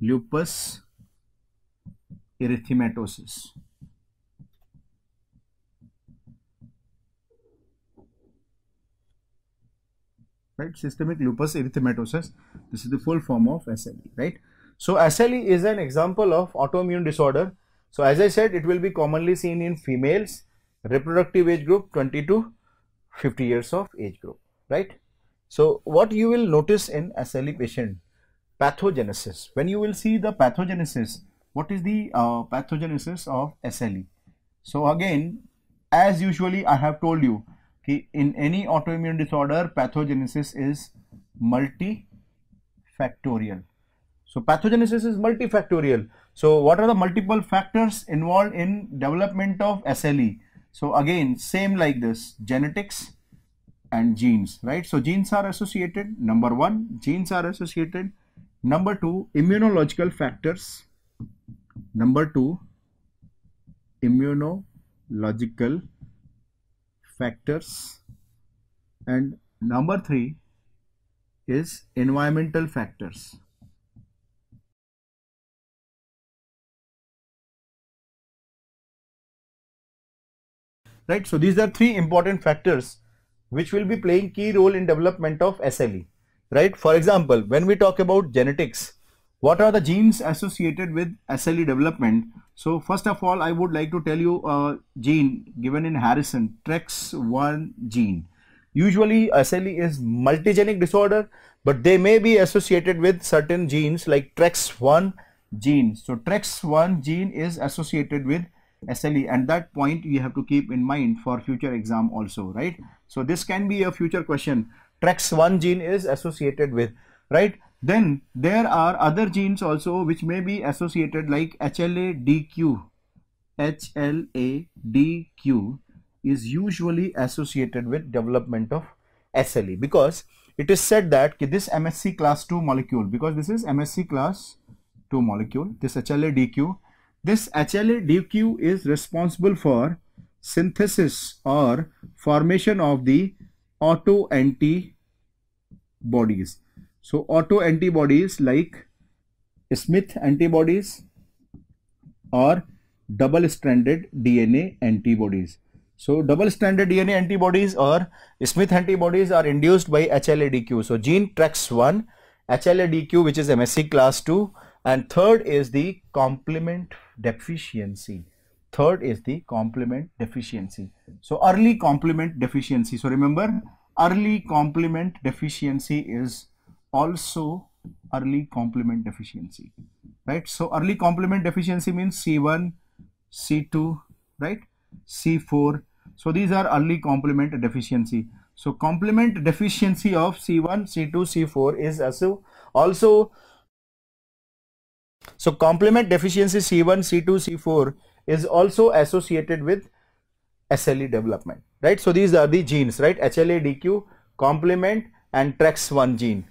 lupus erythematosus. Right, systemic lupus erythematosus. This is the full form of SLE, right? So SLE is an example of autoimmune disorder. So as I said, it will be commonly seen in females, reproductive age group 20 to 50 years of age group, right? So what you will notice in SLE patient pathogenesis when you will see the pathogenesis what is the uh, pathogenesis of SLE so again as usually I have told you in any autoimmune disorder pathogenesis is multifactorial so pathogenesis is multifactorial so what are the multiple factors involved in development of SLE so again same like this genetics and genes right so genes are associated number one genes are associated Number two, immunological factors. Number two, immunological factors. And number three is environmental factors. Right, so these are three important factors which will be playing key role in development of SLE right? For example, when we talk about genetics, what are the genes associated with SLE development? So first of all, I would like to tell you a gene given in Harrison, TREX1 gene. Usually SLE is multigenic disorder, but they may be associated with certain genes like TREX1 gene. So TREX1 gene is associated with SLE and that point you have to keep in mind for future exam also, right? So this can be a future question. TREX1 gene is associated with, right? Then there are other genes also which may be associated like HLA-DQ. HLA-DQ is usually associated with development of SLE because it is said that this MSC class 2 molecule because this is MSC class 2 molecule, this HLA-DQ, this HLA-DQ is responsible for synthesis or formation of the auto anti bodies. So auto antibodies like Smith antibodies or double stranded DNA antibodies. So double stranded DNA antibodies or Smith antibodies are induced by HLA-DQ. So gene TREX1, HLA-DQ which is MSC class 2 and third is the complement deficiency. Third is the complement deficiency. So early complement deficiency. So remember early complement deficiency is also early complement deficiency right so early complement deficiency means c1 c2 right c4 so these are early complement deficiency so complement deficiency of c1 c2 c4 is also also so complement deficiency c1 c2 c4 is also associated with sle development right. So, these are the genes, right, HLA-DQ, complement and TREX1 gene.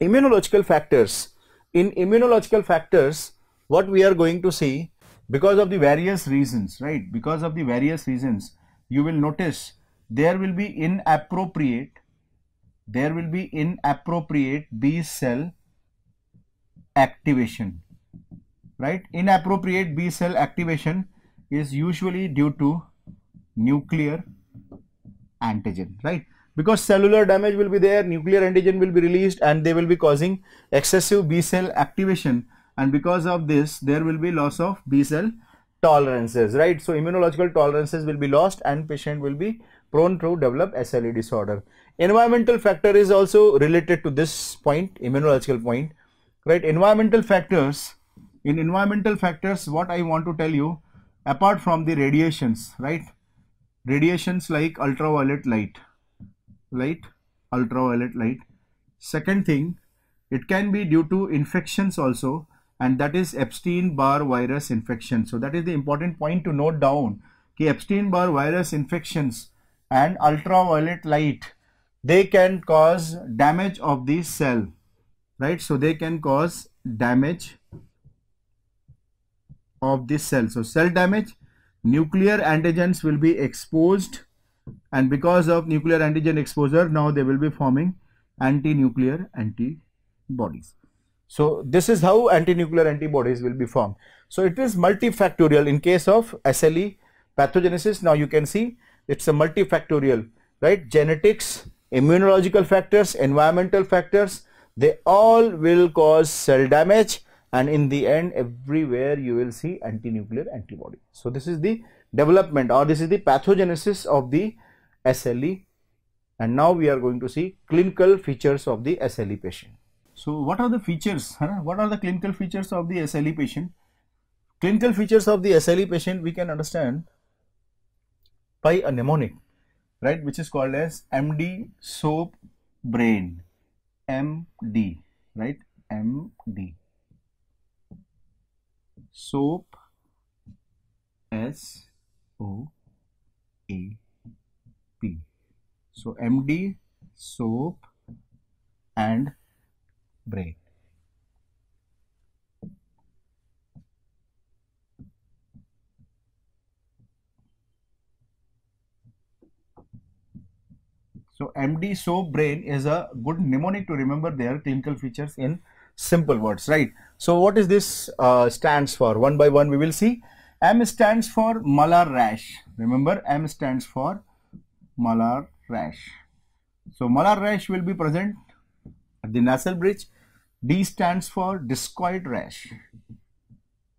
Immunological factors. In immunological factors, what we are going to see because of the various reasons, right, because of the various reasons, you will notice there will be inappropriate, there will be inappropriate B cell activation, right. Inappropriate B cell activation is usually due to nuclear antigen right because cellular damage will be there nuclear antigen will be released and they will be causing excessive b cell activation and because of this there will be loss of b cell tolerances right so immunological tolerances will be lost and patient will be prone to develop SLE disorder environmental factor is also related to this point immunological point right environmental factors in environmental factors what I want to tell you apart from the radiations right radiations like ultraviolet light light ultraviolet light second thing it can be due to infections also and that is Epstein-Barr virus infection so that is the important point to note down ki Epstein-Barr virus infections and ultraviolet light they can cause damage of the cell right so they can cause damage of this cell so cell damage nuclear antigens will be exposed and because of nuclear antigen exposure now they will be forming anti-nuclear antibodies. So this is how anti-nuclear antibodies will be formed. So it is multifactorial in case of SLE pathogenesis now you can see it's a multifactorial right genetics immunological factors environmental factors they all will cause cell damage and in the end everywhere you will see anti-nuclear antibody. So, this is the development or this is the pathogenesis of the SLE and now we are going to see clinical features of the SLE patient. So, what are the features? Huh? What are the clinical features of the SLE patient? Clinical features of the SLE patient we can understand by a mnemonic right which is called as MD soap brain MD right MD soap S O A P. So MD, soap and brain. So MD soap brain is a good mnemonic to remember their clinical features in simple words, right? So what is this uh, stands for? One by one we will see. M stands for malar rash. Remember M stands for malar rash. So malar rash will be present at the nasal bridge. D stands for discoid rash.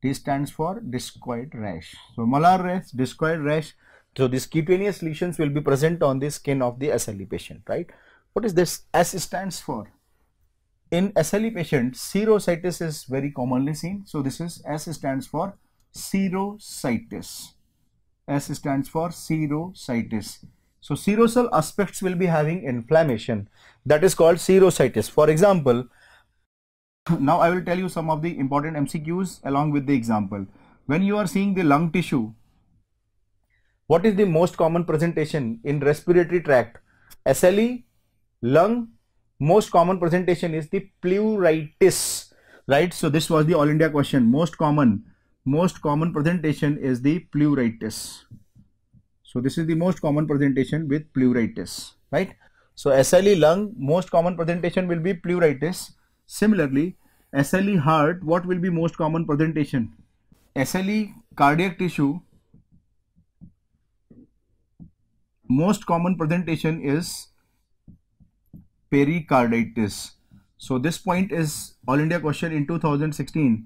D stands for discoid rash. So malar rash, discoid rash. So these cutaneous lesions will be present on the skin of the SLE patient, right? What is this S stands for? In SLE patient, serocytis is very commonly seen. So this is S stands for serocytis. S stands for serocytis. So serosal aspects will be having inflammation that is called serocytis. For example, now I will tell you some of the important MCQs along with the example. When you are seeing the lung tissue, what is the most common presentation in respiratory tract? SLE, lung, most common presentation is the pleuritis right so this was the all india question most common most common presentation is the pleuritis so this is the most common presentation with pleuritis right so SLE lung most common presentation will be pleuritis similarly SLE heart what will be most common presentation SLE cardiac tissue most common presentation is pericarditis. So this point is All India question in 2016.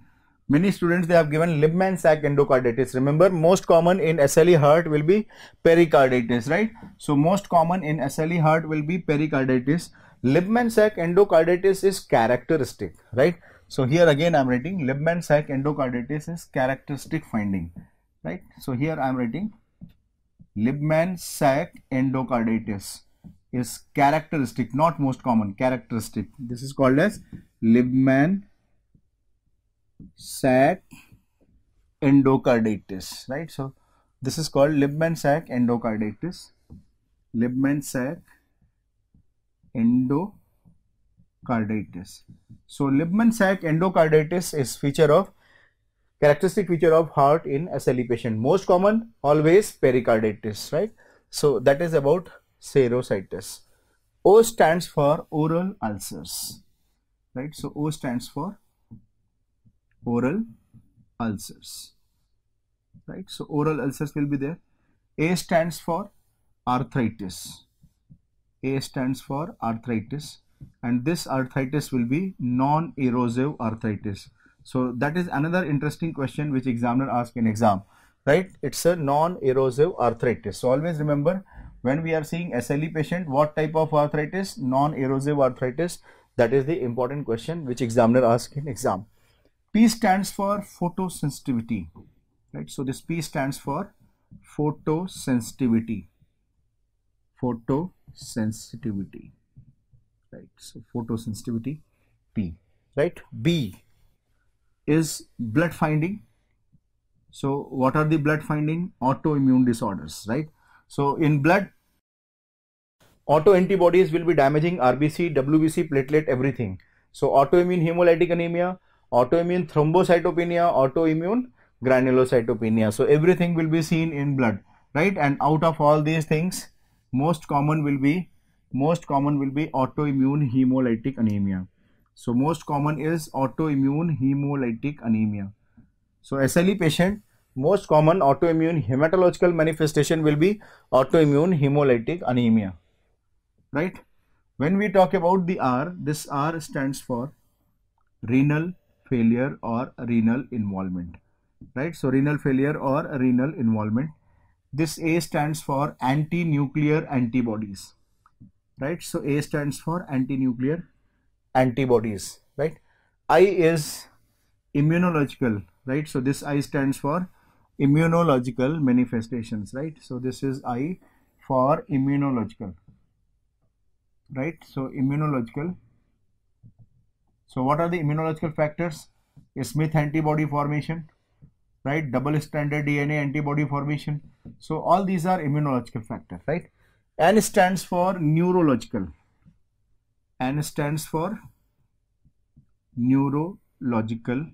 Many students they have given Libman sac endocarditis. Remember most common in SLE heart will be pericarditis, right? So most common in SLE heart will be pericarditis. Libman sac endocarditis is characteristic, right? So here again I am writing Libman sac endocarditis is characteristic finding, right? So here I am writing Libman sac endocarditis is characteristic, not most common, characteristic. This is called as Libman sac endocarditis, right? So, this is called Libman sac endocarditis. Libman sac endocarditis. So, Libman sac endocarditis is feature of characteristic feature of heart in SLE patient. Most common always pericarditis, right? So, that is about Serositis. O stands for oral ulcers, right? So O stands for oral ulcers, right? So oral ulcers will be there. A stands for arthritis. A stands for arthritis and this arthritis will be non-erosive arthritis. So that is another interesting question which examiner asks in exam, right? It's a non-erosive arthritis. So always remember when we are seeing SLE patient, what type of arthritis? Non-erosive arthritis. That is the important question which examiner asks in exam. P stands for photosensitivity, right? So this P stands for photosensitivity, photosensitivity, right? So photosensitivity P, right? B is blood finding. So what are the blood finding? Autoimmune disorders, right? So in blood, auto antibodies will be damaging RBC, WBC, platelet, everything. So autoimmune hemolytic anemia, autoimmune thrombocytopenia, autoimmune granulocytopenia. So everything will be seen in blood, right? And out of all these things, most common will be most common will be autoimmune hemolytic anemia. So most common is autoimmune hemolytic anemia. So SLE patient most common autoimmune hematological manifestation will be autoimmune hemolytic anemia right when we talk about the r this r stands for renal failure or renal involvement right so renal failure or renal involvement this a stands for anti-nuclear antibodies right so a stands for anti-nuclear antibodies right i is immunological right so this i stands for immunological manifestations right so this is i for immunological right so immunological so what are the immunological factors a smith antibody formation right double stranded dna antibody formation so all these are immunological factors right n stands for neurological n stands for neurological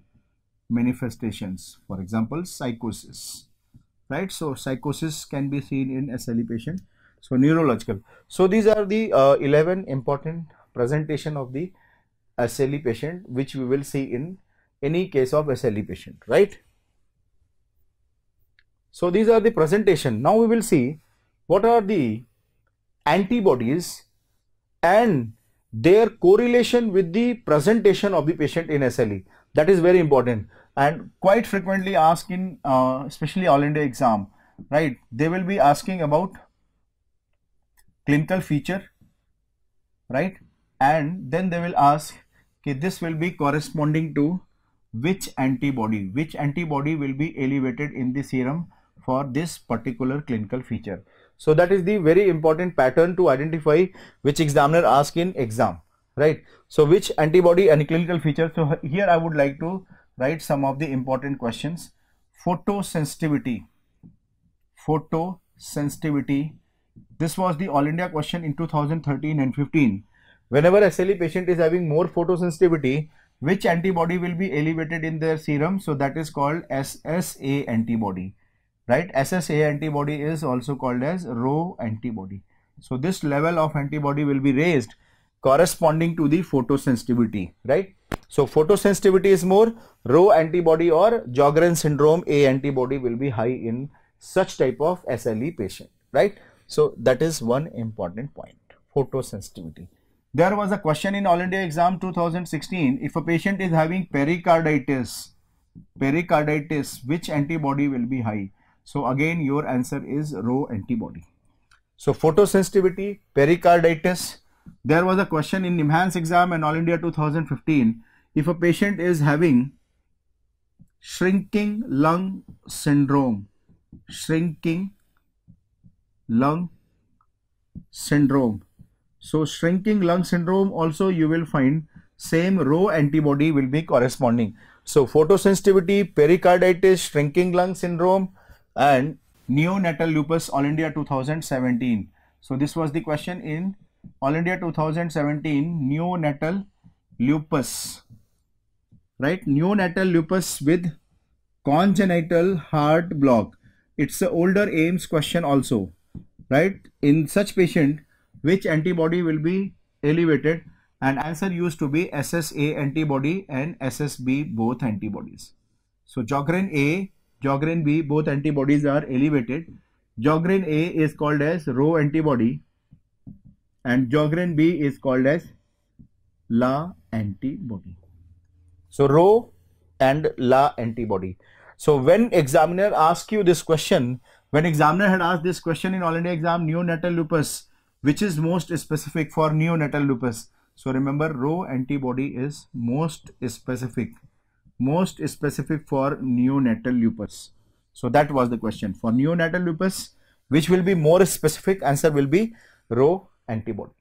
manifestations for example psychosis right so psychosis can be seen in SLE patient so neurological so these are the uh, 11 important presentation of the SLE patient which we will see in any case of SLE patient right so these are the presentation now we will see what are the antibodies and their correlation with the presentation of the patient in SLE that is very important and quite frequently asked in uh, especially All India exam, right? They will be asking about clinical feature, right? And then they will ask, okay, this will be corresponding to which antibody, which antibody will be elevated in the serum for this particular clinical feature. So that is the very important pattern to identify which examiner asks in exam, right? So which antibody and clinical feature. So here I would like to write some of the important questions. Photosensitivity. Photosensitivity. This was the All India question in 2013 and 15. Whenever SLE patient is having more photosensitivity, which antibody will be elevated in their serum? So that is called SSA antibody, right? SSA antibody is also called as Rho antibody. So this level of antibody will be raised corresponding to the photosensitivity, right? So photosensitivity is more, Rho antibody or Sjogren syndrome A antibody will be high in such type of SLE patient, right? So that is one important point, photosensitivity. There was a question in All India exam 2016, if a patient is having pericarditis, pericarditis, which antibody will be high? So again your answer is Rho antibody. So photosensitivity, pericarditis, there was a question in NIMHANS exam and All India 2015. If a patient is having shrinking lung syndrome, shrinking lung syndrome. So shrinking lung syndrome also you will find same row antibody will be corresponding. So photosensitivity, pericarditis, shrinking lung syndrome and neonatal lupus all India 2017. So this was the question in all India 2017 neonatal lupus, right? Neonatal lupus with congenital heart block. It's the older AIMS question also, right? In such patient, which antibody will be elevated? And answer used to be SSA antibody and SSB both antibodies. So Jogren A, Jogren B both antibodies are elevated. Jogren A is called as Rho antibody and geogrin B is called as La antibody. So Rho and La antibody. So when examiner asked you this question, when examiner had asked this question in All India exam neonatal lupus, which is most specific for neonatal lupus. So remember Rho antibody is most specific, most specific for neonatal lupus. So that was the question for neonatal lupus, which will be more specific answer will be Rho antibody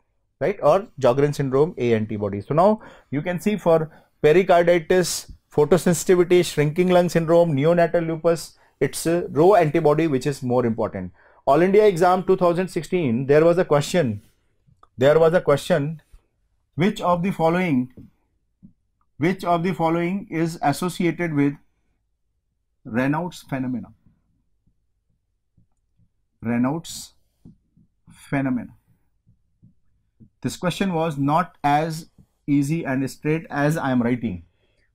right or Sjogren syndrome A antibody. So now you can see for pericarditis, photosensitivity, shrinking lung syndrome, neonatal lupus, it's a row antibody which is more important. All India exam 2016 there was a question there was a question which of the following which of the following is associated with Reynolds phenomena Reynolds phenomena this question was not as easy and straight as I am writing.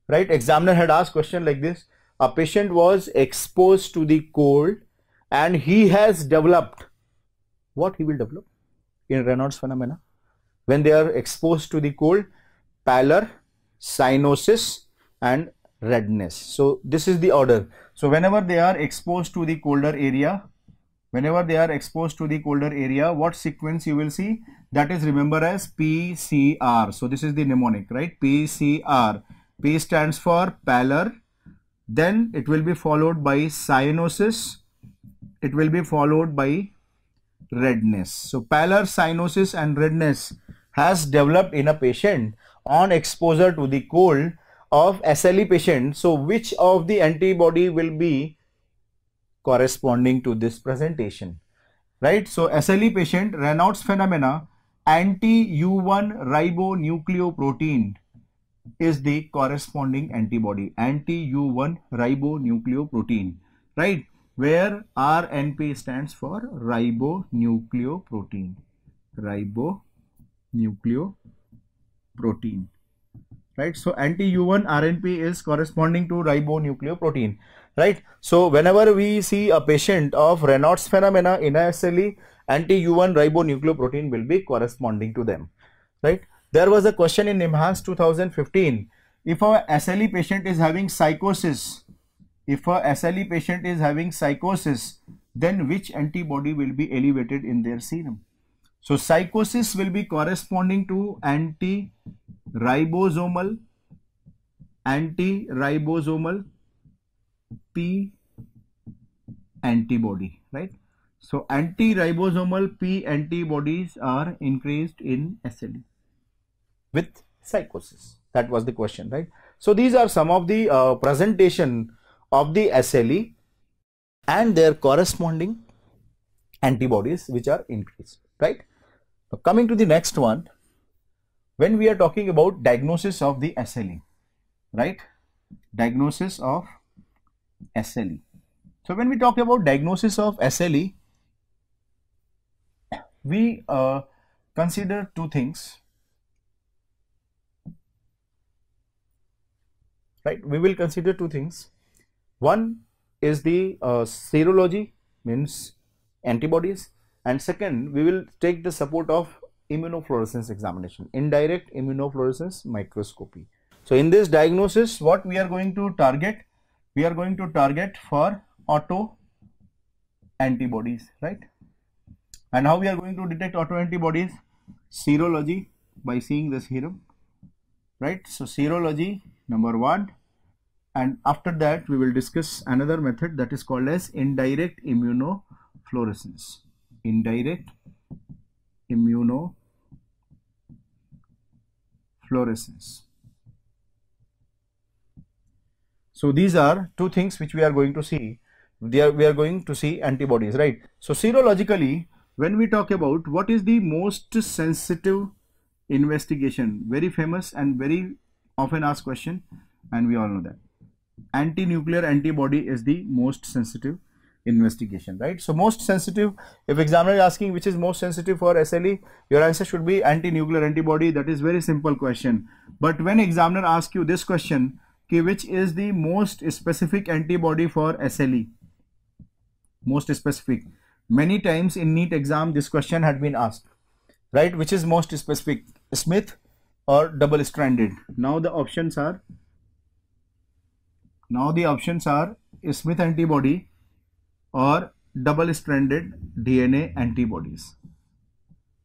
Right? Examiner had asked question like this. A patient was exposed to the cold and he has developed what he will develop in Reynolds phenomena when they are exposed to the cold pallor, cyanosis and redness. So this is the order. So whenever they are exposed to the colder area, whenever they are exposed to the colder area what sequence you will see that is remember as PCR so this is the mnemonic right PCR P stands for pallor then it will be followed by cyanosis it will be followed by redness so pallor cyanosis and redness has developed in a patient on exposure to the cold of SLE patient so which of the antibody will be corresponding to this presentation, right? So SLE patient Renault's phenomena anti-U1 ribonucleoprotein is the corresponding antibody anti-U1 ribonucleoprotein, right? Where RNP stands for ribonucleoprotein, ribonucleoprotein, right? So anti-U1 RNP is corresponding to ribonucleoprotein right so whenever we see a patient of Reynolds phenomena in SLE anti-U1 ribonucleoprotein will be corresponding to them right there was a question in IMHANS 2015 if a SLE patient is having psychosis if a SLE patient is having psychosis then which antibody will be elevated in their serum so psychosis will be corresponding to anti ribosomal anti ribosomal P antibody, right? So anti-ribosomal P antibodies are increased in SLE with psychosis. That was the question, right? So these are some of the uh, presentation of the SLE and their corresponding antibodies which are increased, right? Now coming to the next one, when we are talking about diagnosis of the SLE, right? Diagnosis of SLE. So when we talk about diagnosis of SLE, we uh, consider two things. Right, we will consider two things. One is the uh, serology means antibodies and second we will take the support of immunofluorescence examination indirect immunofluorescence microscopy so in this diagnosis what we are going to target we are going to target for auto antibodies right and how we are going to detect auto antibodies serology by seeing the serum right so serology number one and after that we will discuss another method that is called as indirect immunofluorescence indirect immunofluorescence so, these are two things which we are going to see. Are, we are going to see antibodies, right? So, serologically, when we talk about what is the most sensitive investigation, very famous and very often asked question, and we all know that anti-nuclear antibody is the most sensitive investigation, right? So, most sensitive, if examiner is asking which is most sensitive for SLE, your answer should be anti-nuclear antibody. That is very simple question. But when examiner asks you this question, which is the most specific antibody for SLE? most specific many times in neat exam this question had been asked right which is most specific smith or double stranded now the options are now the options are smith antibody or double stranded dna antibodies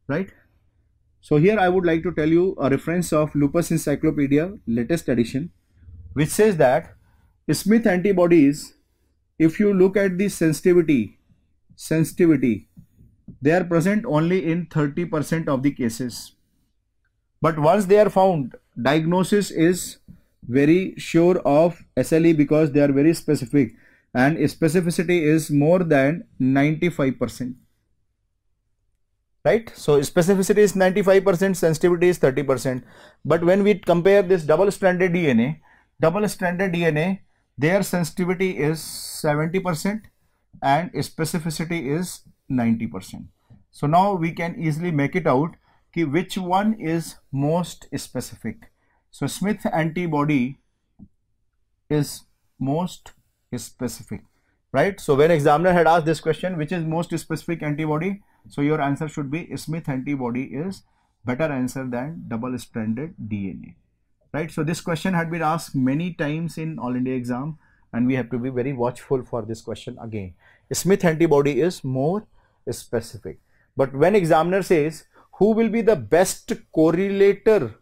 right so here i would like to tell you a reference of lupus encyclopedia latest edition which says that Smith antibodies, if you look at the sensitivity, sensitivity, they are present only in 30% of the cases. But once they are found, diagnosis is very sure of SLE because they are very specific and specificity is more than 95%. Right? So specificity is 95%, sensitivity is 30%. But when we compare this double stranded DNA, double-stranded DNA, their sensitivity is 70% and specificity is 90%. So now we can easily make it out ki which one is most specific. So Smith antibody is most specific, right? So when examiner had asked this question, which is most specific antibody? So your answer should be Smith antibody is better answer than double stranded DNA right? So this question had been asked many times in All India exam and we have to be very watchful for this question again. Smith antibody is more specific. But when examiner says who will be the best correlator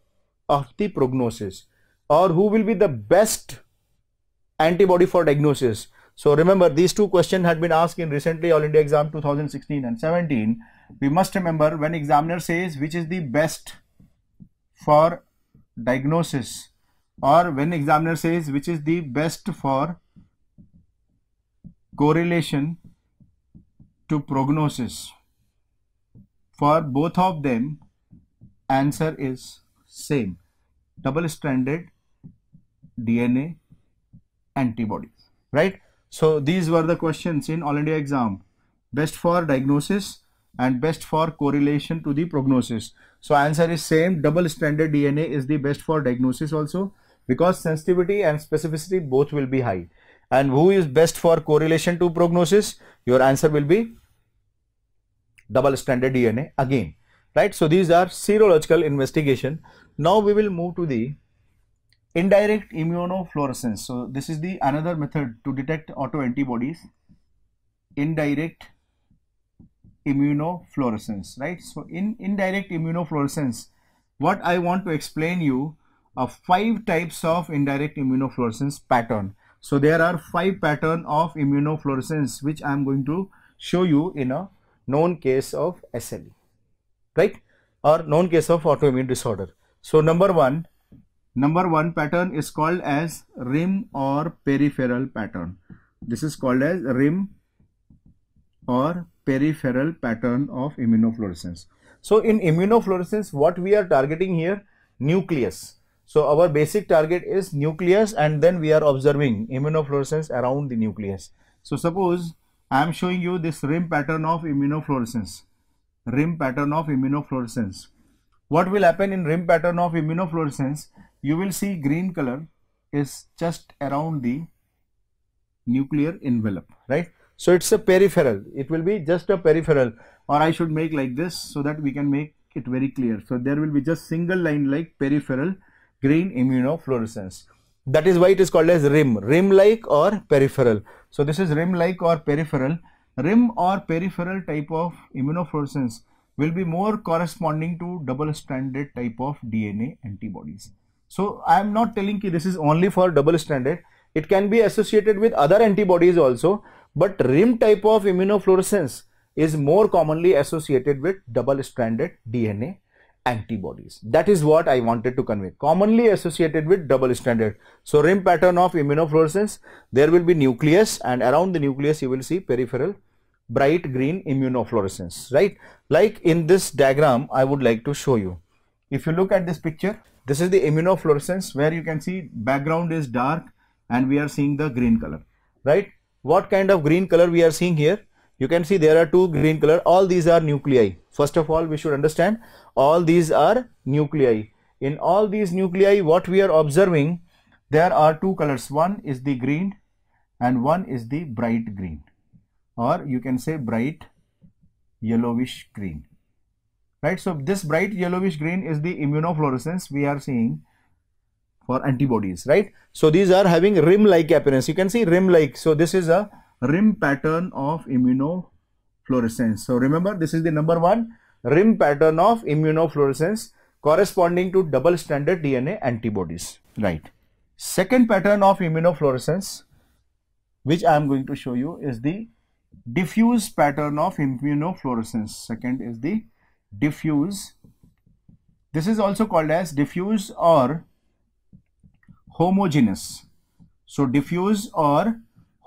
of the prognosis or who will be the best antibody for diagnosis. So remember these two questions had been asked in recently All India exam 2016 and 17. We must remember when examiner says which is the best for diagnosis or when examiner says which is the best for correlation to prognosis for both of them answer is same double stranded DNA antibodies right so these were the questions in all India exam best for diagnosis and best for correlation to the prognosis so answer is same. Double stranded DNA is the best for diagnosis also because sensitivity and specificity both will be high. And who is best for correlation to prognosis? Your answer will be double stranded DNA again, right? So these are serological investigation. Now we will move to the indirect immunofluorescence. So this is the another method to detect autoantibodies. Indirect immunofluorescence, right? So in indirect immunofluorescence, what I want to explain you are five types of indirect immunofluorescence pattern. So there are five pattern of immunofluorescence which I am going to show you in a known case of SLE, right? Or known case of autoimmune disorder. So number one, number one pattern is called as rim or peripheral pattern. This is called as rim or peripheral pattern of immunofluorescence. So in immunofluorescence, what we are targeting here? Nucleus. So our basic target is nucleus and then we are observing immunofluorescence around the nucleus. So suppose I am showing you this rim pattern of immunofluorescence, rim pattern of immunofluorescence. What will happen in rim pattern of immunofluorescence? You will see green color is just around the nuclear envelope, right? So it's a peripheral. It will be just a peripheral or I should make like this so that we can make it very clear. So there will be just single line like peripheral green immunofluorescence. That is why it is called as rim, rim like or peripheral. So this is rim like or peripheral. Rim or peripheral type of immunofluorescence will be more corresponding to double stranded type of DNA antibodies. So I am not telling you this is only for double stranded. It can be associated with other antibodies also but rim type of immunofluorescence is more commonly associated with double-stranded DNA antibodies. That is what I wanted to convey. Commonly associated with double-stranded. So rim pattern of immunofluorescence, there will be nucleus and around the nucleus you will see peripheral bright green immunofluorescence, right? Like in this diagram, I would like to show you. If you look at this picture, this is the immunofluorescence where you can see background is dark and we are seeing the green color, right? what kind of green color we are seeing here you can see there are two green color all these are nuclei first of all we should understand all these are nuclei in all these nuclei what we are observing there are two colors one is the green and one is the bright green or you can say bright yellowish green right so this bright yellowish green is the immunofluorescence we are seeing for antibodies, right? So these are having rim-like appearance. You can see rim-like. So this is a rim pattern of immunofluorescence. So remember, this is the number one rim pattern of immunofluorescence corresponding to double-stranded DNA antibodies, right? Second pattern of immunofluorescence, which I am going to show you, is the diffuse pattern of immunofluorescence. Second is the diffuse. This is also called as diffuse or homogeneous. So diffuse or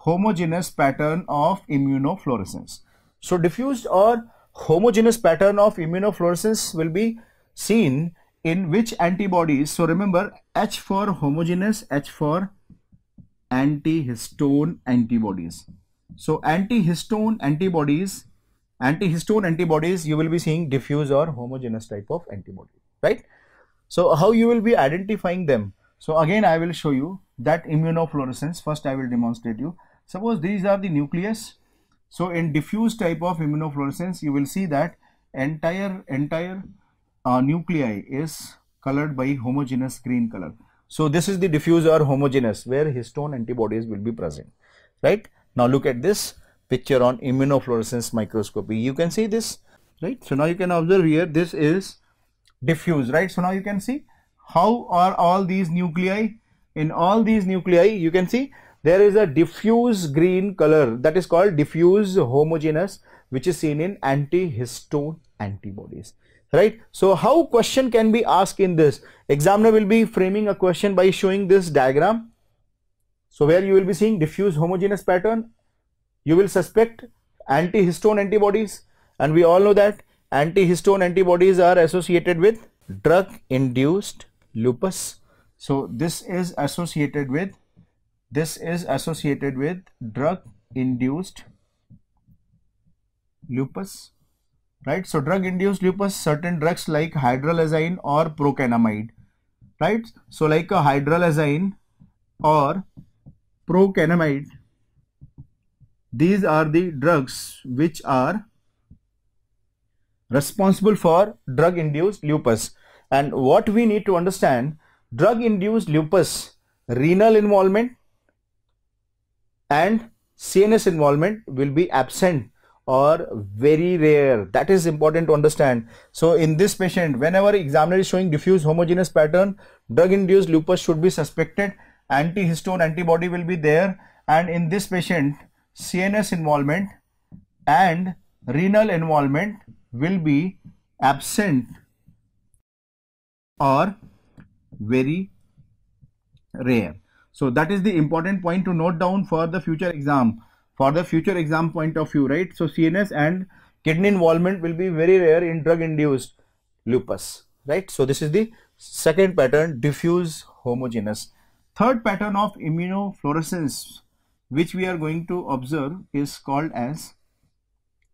homogeneous pattern of immunofluorescence. So diffuse or homogeneous pattern of immunofluorescence will be seen in which antibodies. So remember H for homogeneous, H for antihistone antibodies. So antihistone antibodies, antihistone antibodies you will be seeing diffuse or homogeneous type of antibody, right? So how you will be identifying them? So again I will show you that immunofluorescence. First I will demonstrate you. Suppose these are the nucleus. So in diffuse type of immunofluorescence you will see that entire entire uh, nuclei is colored by homogeneous green color. So this is the diffuse or homogeneous where histone antibodies will be present. Right. Now look at this picture on immunofluorescence microscopy. You can see this. Right. So now you can observe here this is diffuse. Right. So now you can see how are all these nuclei? In all these nuclei, you can see there is a diffuse green color that is called diffuse homogeneous, which is seen in antihistone antibodies right so how question can be asked in this examiner will be framing a question by showing this diagram so where you will be seeing diffuse homogeneous pattern you will suspect antihistone antibodies and we all know that antihistone antibodies are associated with drug induced lupus. So this is associated with this is associated with drug induced lupus right so drug induced lupus certain drugs like hydralazine or procainamide right so like a hydralazine or procainamide these are the drugs which are responsible for drug induced lupus and what we need to understand drug induced lupus renal involvement and CNS involvement will be absent or very rare that is important to understand so in this patient whenever examiner is showing diffuse homogeneous pattern drug induced lupus should be suspected antihistone antibody will be there and in this patient CNS involvement and renal involvement will be absent or very rare. So that is the important point to note down for the future exam, for the future exam point of view, right? So CNS and kidney involvement will be very rare in drug induced lupus, right? So this is the second pattern, diffuse homogeneous. Third pattern of immunofluorescence, which we are going to observe is called as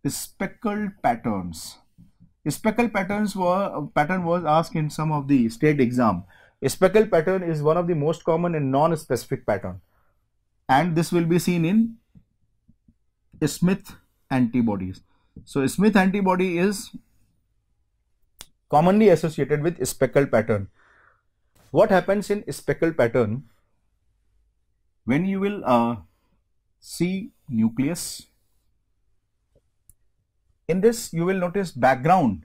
speckled patterns. Speckle patterns were pattern was asked in some of the state exam. Speckle pattern is one of the most common and non-specific pattern, and this will be seen in Smith antibodies. So Smith antibody is commonly associated with speckle pattern. What happens in speckle pattern? When you will uh, see nucleus in this you will notice background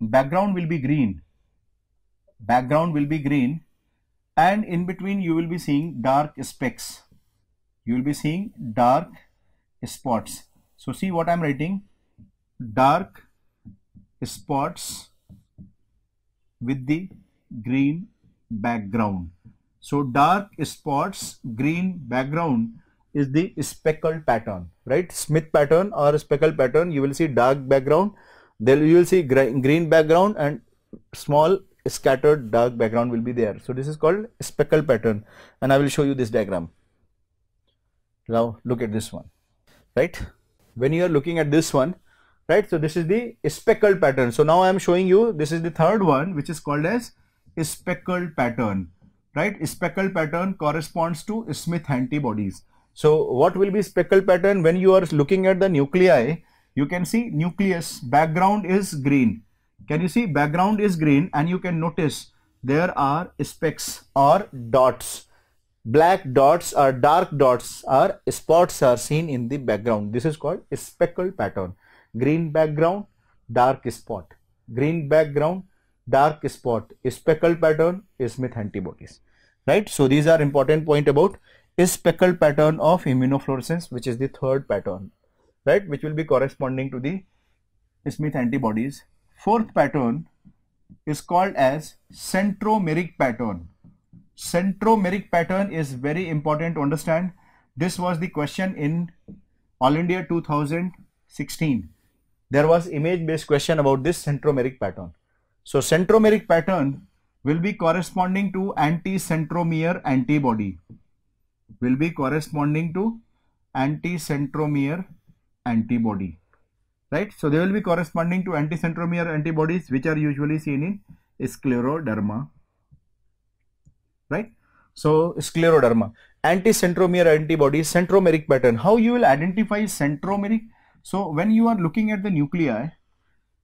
background will be green background will be green and in between you will be seeing dark specks you will be seeing dark spots so see what i'm writing dark spots with the green background so dark spots green background is the speckle pattern, right? Smith pattern or speckle pattern, you will see dark background, then you will see green background and small scattered dark background will be there. So, this is called speckle pattern and I will show you this diagram. Now, look at this one, right? When you are looking at this one, right? So, this is the speckled pattern. So, now I am showing you this is the third one which is called as speckled pattern, right? Speckled pattern corresponds to Smith antibodies. So what will be speckle pattern when you are looking at the nuclei? You can see nucleus background is green. Can you see background is green and you can notice there are specks or dots. Black dots or dark dots or spots are seen in the background. This is called speckle pattern. Green background, dark spot. Green background, dark spot. Speckle pattern is with antibodies. Right. So these are important point about is speckled pattern of immunofluorescence which is the third pattern right which will be corresponding to the Smith antibodies. Fourth pattern is called as centromeric pattern. Centromeric pattern is very important to understand. This was the question in All India 2016. There was image based question about this centromeric pattern. So centromeric pattern will be corresponding to anti-centromere antibody will be corresponding to anti-centromere antibody right so they will be corresponding to anti-centromere antibodies which are usually seen in scleroderma right so scleroderma anti-centromere antibodies centromeric pattern how you will identify centromeric so when you are looking at the nuclei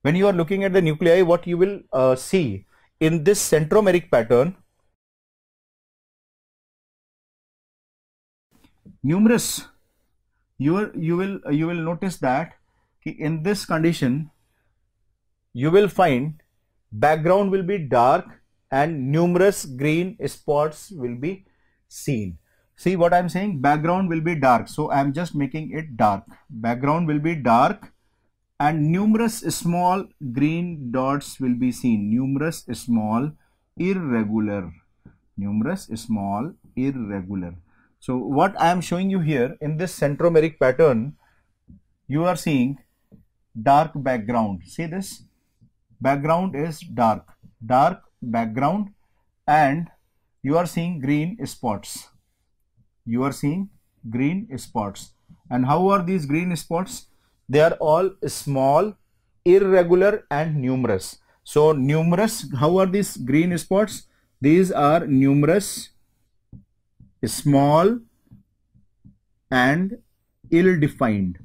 when you are looking at the nuclei what you will uh, see in this centromeric pattern numerous you will you will you will notice that in this condition you will find background will be dark and numerous green spots will be seen see what i'm saying background will be dark so i'm just making it dark background will be dark and numerous small green dots will be seen numerous small irregular numerous small irregular so what I am showing you here in this centromeric pattern, you are seeing dark background. See this background is dark, dark background and you are seeing green spots. You are seeing green spots. And how are these green spots? They are all small, irregular and numerous. So numerous, how are these green spots? These are numerous small and ill defined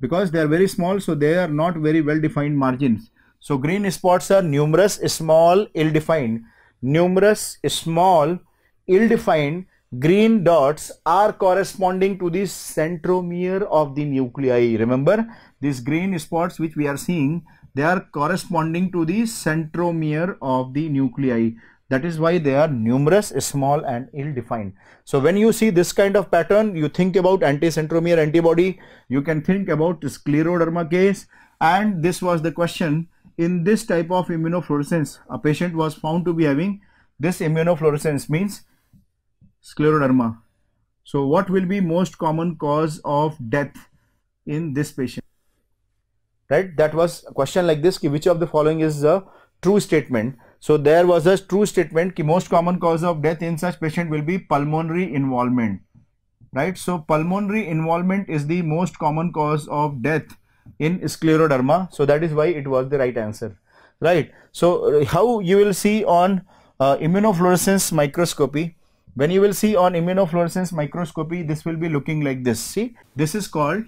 because they are very small so they are not very well defined margins so green spots are numerous small ill defined numerous small ill defined green dots are corresponding to the centromere of the nuclei remember these green spots which we are seeing they are corresponding to the centromere of the nuclei that is why they are numerous, small and ill-defined. So when you see this kind of pattern, you think about anti-centromere antibody, you can think about scleroderma case and this was the question. In this type of immunofluorescence, a patient was found to be having this immunofluorescence means scleroderma. So what will be most common cause of death in this patient? Right, that was a question like this, which of the following is the true statement. So there was a true statement ki most common cause of death in such patient will be pulmonary involvement, right? So pulmonary involvement is the most common cause of death in scleroderma. So that is why it was the right answer, right? So how you will see on uh, immunofluorescence microscopy, when you will see on immunofluorescence microscopy, this will be looking like this. See, this is called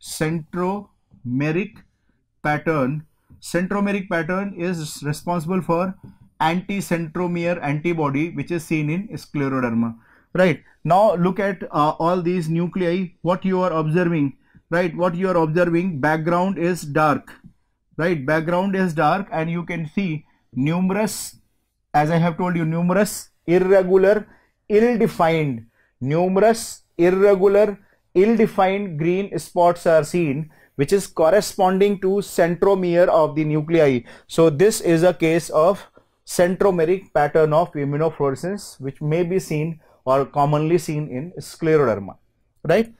centromeric pattern centromeric pattern is responsible for anti-centromere antibody which is seen in scleroderma right now look at uh, all these nuclei what you are observing right what you are observing background is dark right background is dark and you can see numerous as i have told you numerous irregular ill defined numerous irregular ill defined green spots are seen which is corresponding to centromere of the nuclei. So this is a case of centromeric pattern of immunofluorescence which may be seen or commonly seen in scleroderma, right?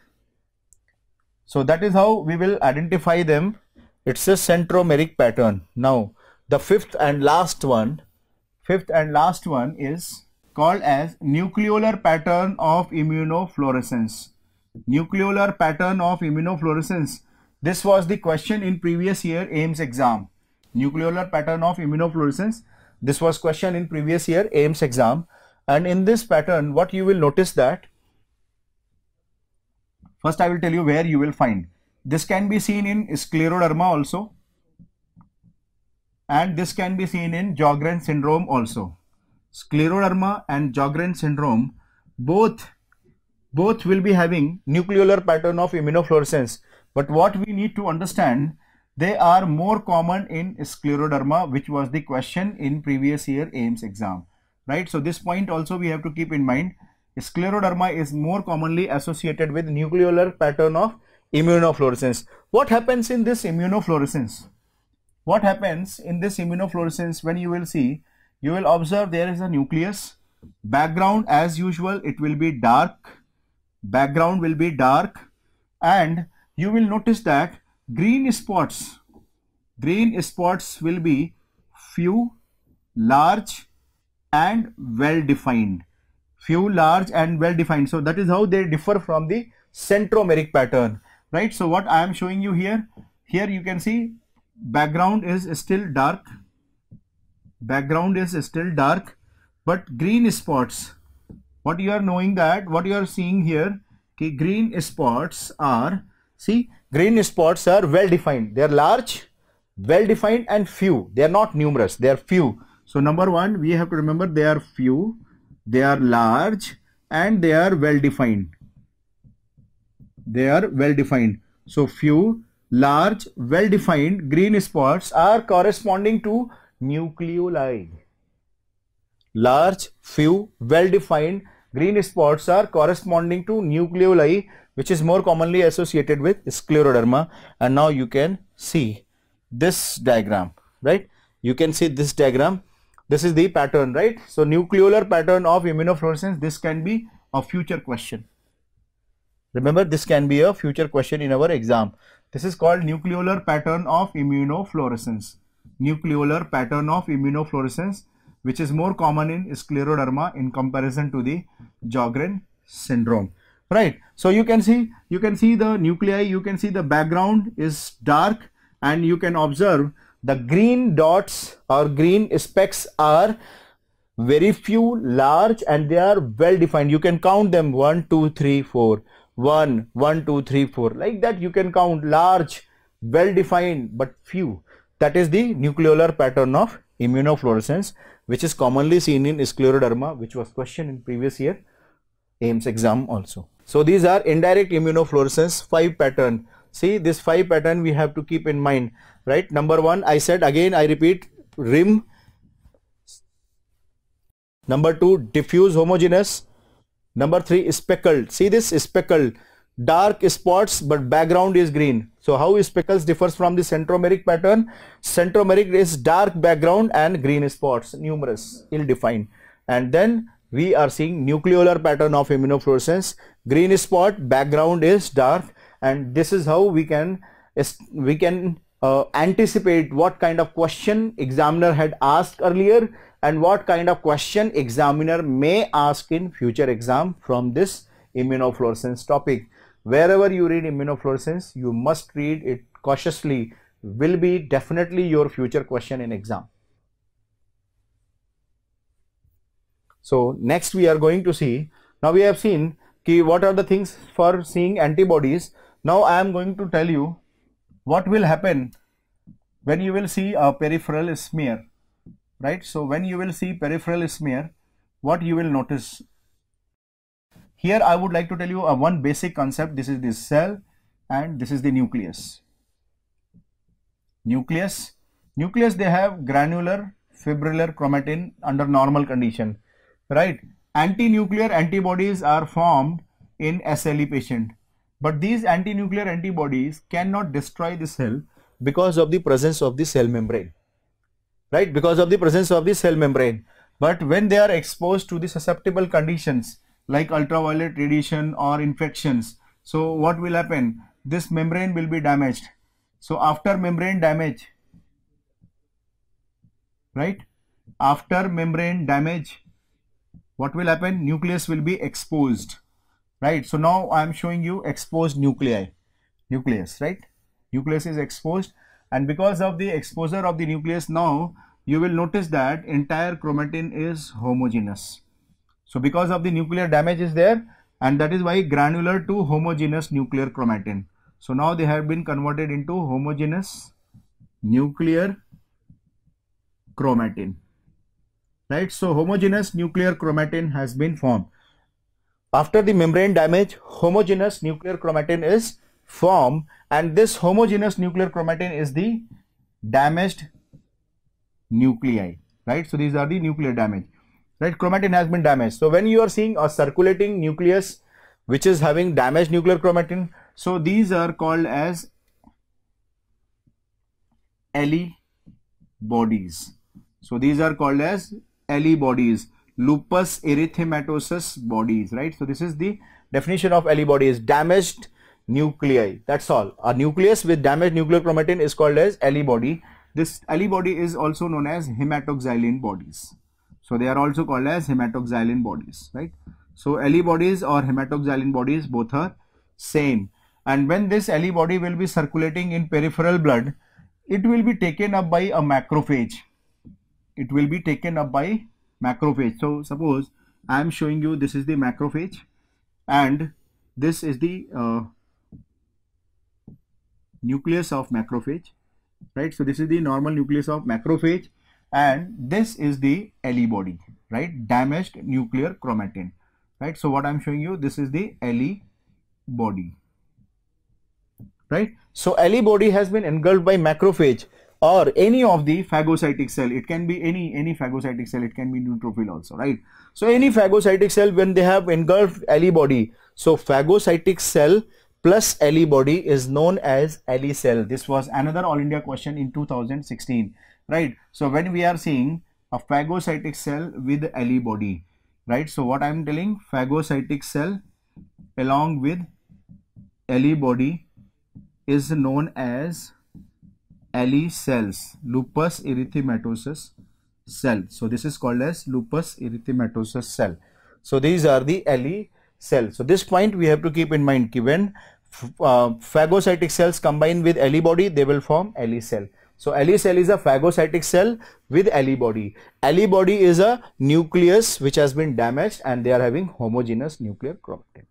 So that is how we will identify them. It's a centromeric pattern. Now the fifth and last one, fifth and last one is called as nucleolar pattern of immunofluorescence. Nucleolar pattern of immunofluorescence this was the question in previous year AIMS exam. Nucleolar pattern of immunofluorescence. This was question in previous year AIMS exam. And in this pattern, what you will notice that first I will tell you where you will find. This can be seen in scleroderma also and this can be seen in Sjogren syndrome also. Scleroderma and Sjogren syndrome both both will be having nucleolar pattern of immunofluorescence but what we need to understand, they are more common in scleroderma, which was the question in previous year AIMS exam, right? So this point also we have to keep in mind. Scleroderma is more commonly associated with nucleolar pattern of immunofluorescence. What happens in this immunofluorescence? What happens in this immunofluorescence when you will see, you will observe there is a nucleus, background as usual it will be dark, background will be dark and you will notice that green spots green spots will be few large and well defined few large and well defined so that is how they differ from the centromeric pattern right so what i am showing you here here you can see background is still dark background is still dark but green spots what you are knowing that what you are seeing here okay, green spots are See, green spots are well defined. They are large, well defined and few. They are not numerous. They are few. So number one, we have to remember they are few, they are large and they are well defined. They are well defined. So few, large, well defined green spots are corresponding to nucleoli. Large, few, well defined Green spots are corresponding to nucleoli which is more commonly associated with scleroderma and now you can see this diagram right you can see this diagram this is the pattern right so nucleolar pattern of immunofluorescence this can be a future question remember this can be a future question in our exam this is called nucleolar pattern of immunofluorescence nucleolar pattern of immunofluorescence which is more common in scleroderma in comparison to the Sjogren syndrome right so you can see you can see the nuclei you can see the background is dark and you can observe the green dots or green specks are very few large and they are well defined you can count them 1 2 3 4 1 1 2 3 4 like that you can count large well defined but few that is the nucleolar pattern of immunofluorescence which is commonly seen in scleroderma which was questioned in previous year AIMS exam also. So these are indirect immunofluorescence 5 pattern. See this 5 pattern we have to keep in mind right. Number 1 I said again I repeat rim. Number 2 diffuse homogeneous. Number 3 speckled. See this speckled dark spots but background is green so how speckles differs from the centromeric pattern centromeric is dark background and green spots numerous ill defined and then we are seeing nucleolar pattern of immunofluorescence green spot background is dark and this is how we can we can uh, anticipate what kind of question examiner had asked earlier and what kind of question examiner may ask in future exam from this immunofluorescence topic wherever you read immunofluorescence you must read it cautiously will be definitely your future question in exam so next we are going to see now we have seen ki what are the things for seeing antibodies now i am going to tell you what will happen when you will see a peripheral smear right so when you will see peripheral smear what you will notice here I would like to tell you a uh, one basic concept. This is the cell and this is the nucleus. Nucleus. Nucleus they have granular fibrillar chromatin under normal condition, right? Anti-nuclear antibodies are formed in SLE patient. But these anti-nuclear antibodies cannot destroy the cell because of the presence of the cell membrane, right? Because of the presence of the cell membrane. But when they are exposed to the susceptible conditions, like ultraviolet radiation or infections. So what will happen? This membrane will be damaged. So after membrane damage, right? After membrane damage, what will happen? Nucleus will be exposed, right? So now I am showing you exposed nuclei, nucleus, right? Nucleus is exposed and because of the exposure of the nucleus now, you will notice that entire chromatin is homogeneous so because of the nuclear damage is there and that is why granular to homogeneous nuclear chromatin. So now they have been converted into homogeneous nuclear chromatin. Right. So homogeneous nuclear chromatin has been formed. After the membrane damage, homogeneous nuclear chromatin is formed and this homogeneous nuclear chromatin is the damaged nuclei. Right. So these are the nuclear damage right chromatin has been damaged so when you are seeing a circulating nucleus which is having damaged nuclear chromatin so these are called as LE bodies so these are called as LE bodies lupus erythematosus bodies right so this is the definition of LE bodies damaged nuclei that's all a nucleus with damaged nuclear chromatin is called as LE body this LE body is also known as hematoxylin bodies so they are also called as hematoxylin bodies, right? So LE bodies or hematoxylin bodies both are same. And when this LE body will be circulating in peripheral blood, it will be taken up by a macrophage. It will be taken up by macrophage. So suppose I am showing you this is the macrophage and this is the uh, nucleus of macrophage, right? So this is the normal nucleus of macrophage and this is the LE body, right? Damaged nuclear chromatin, right? So what I'm showing you, this is the LE body, right? So LE body has been engulfed by macrophage or any of the phagocytic cell. It can be any, any phagocytic cell, it can be neutrophil also, right? So any phagocytic cell when they have engulfed LE body, so phagocytic cell plus LE body is known as LE cell. This was another All India question in 2016 right? So when we are seeing a phagocytic cell with LE body, right? So what I am telling phagocytic cell along with LE body is known as LE cells, lupus erythematosus cell. So this is called as lupus erythematosus cell. So these are the LE cells. So this point we have to keep in mind when uh, phagocytic cells combine with LE body, they will form LE cell. So Alli cell is a phagocytic cell with Alli body. Alli body is a nucleus which has been damaged and they are having homogeneous nuclear chromatin.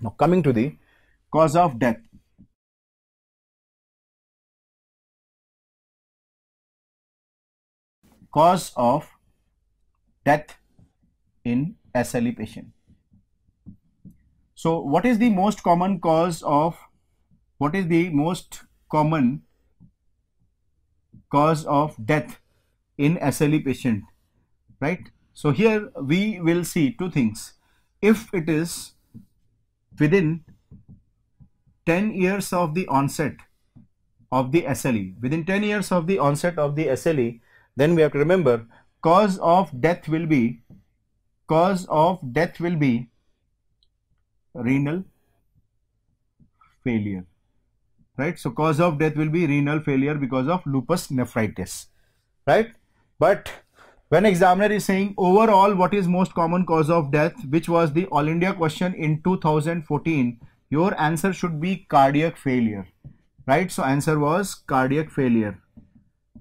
Now coming to the cause of death. Cause of death in SLE patient. So what is the most common cause of what is the most common cause of death in SLE patient, right? So here we will see two things. If it is within 10 years of the onset of the SLE, within 10 years of the onset of the SLE, then we have to remember cause of death will be cause of death will be renal failure right? So, cause of death will be renal failure because of lupus nephritis, right? But when examiner is saying overall what is most common cause of death, which was the All India question in 2014, your answer should be cardiac failure, right? So, answer was cardiac failure,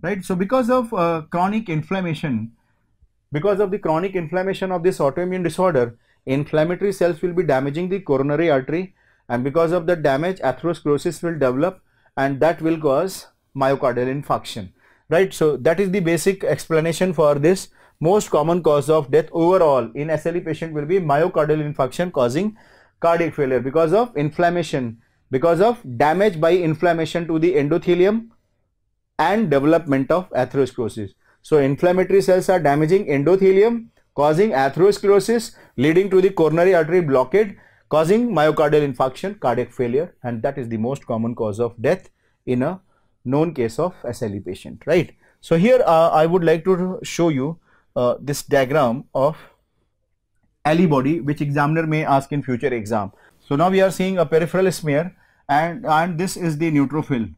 right? So, because of uh, chronic inflammation, because of the chronic inflammation of this autoimmune disorder, inflammatory cells will be damaging the coronary artery and because of the damage atherosclerosis will develop and that will cause myocardial infarction right so that is the basic explanation for this most common cause of death overall in SLE patient will be myocardial infarction causing cardiac failure because of inflammation because of damage by inflammation to the endothelium and development of atherosclerosis so inflammatory cells are damaging endothelium causing atherosclerosis leading to the coronary artery blockade causing myocardial infarction, cardiac failure, and that is the most common cause of death in a known case of SLE patient, right? So here uh, I would like to show you uh, this diagram of LE body, which examiner may ask in future exam. So now we are seeing a peripheral smear, and and this is the neutrophil,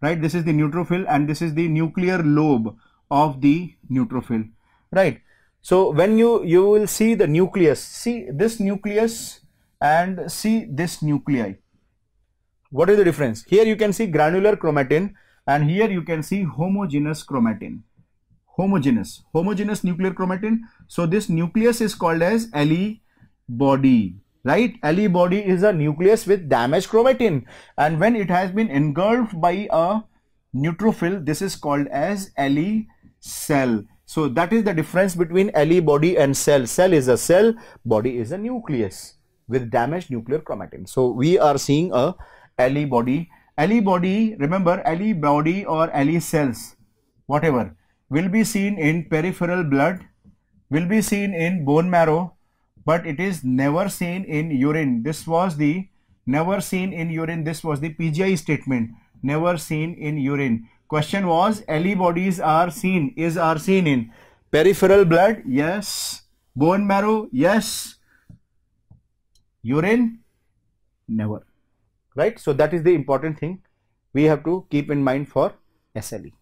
right? This is the neutrophil, and this is the nuclear lobe of the neutrophil, right? So when you you will see the nucleus, see this nucleus and see this nuclei. What is the difference? Here you can see granular chromatin and here you can see homogeneous chromatin. Homogeneous, homogeneous nuclear chromatin. So this nucleus is called as LE body, right? LE body is a nucleus with damaged chromatin and when it has been engulfed by a neutrophil, this is called as LE cell. So that is the difference between LE body and cell. Cell is a cell, body is a nucleus with damaged nuclear chromatin. So we are seeing a LE body. LE body, remember LE body or LE cells, whatever, will be seen in peripheral blood, will be seen in bone marrow, but it is never seen in urine. This was the never seen in urine. This was the PGI statement, never seen in urine. Question was LE bodies are seen, is are seen in peripheral blood, yes, bone marrow, yes, urine never right so that is the important thing we have to keep in mind for sle